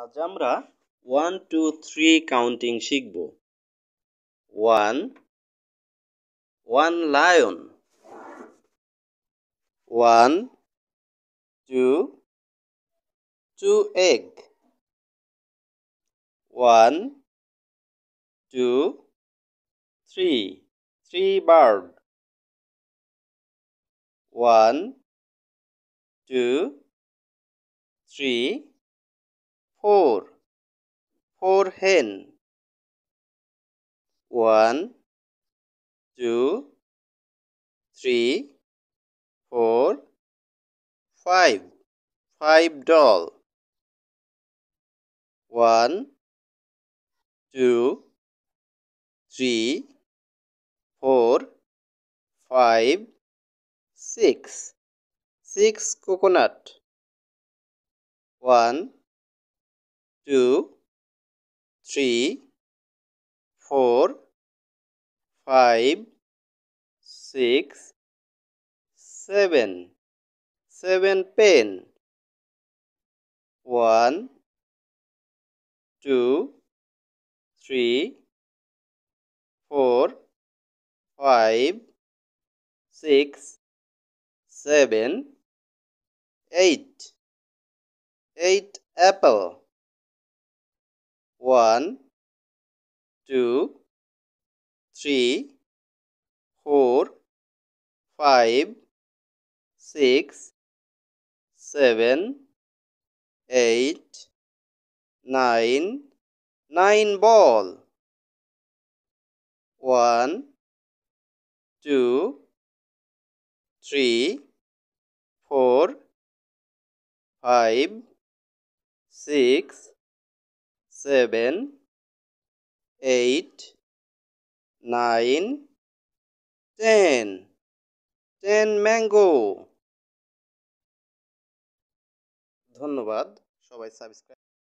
আজ আমরা one two three counting শিখব one one lion one two two egg one two three three bird one two three four four hen one two three four five five doll one two three four five six six coconut one two, three, four, five, six, seven, seven pen. One, two, three, four, five, six, seven, eight, eight apple. One two three four five six seven eight nine nine ball one two three four five six seven eight nine ten ten mango ধন্যবাদ সবাই subscribe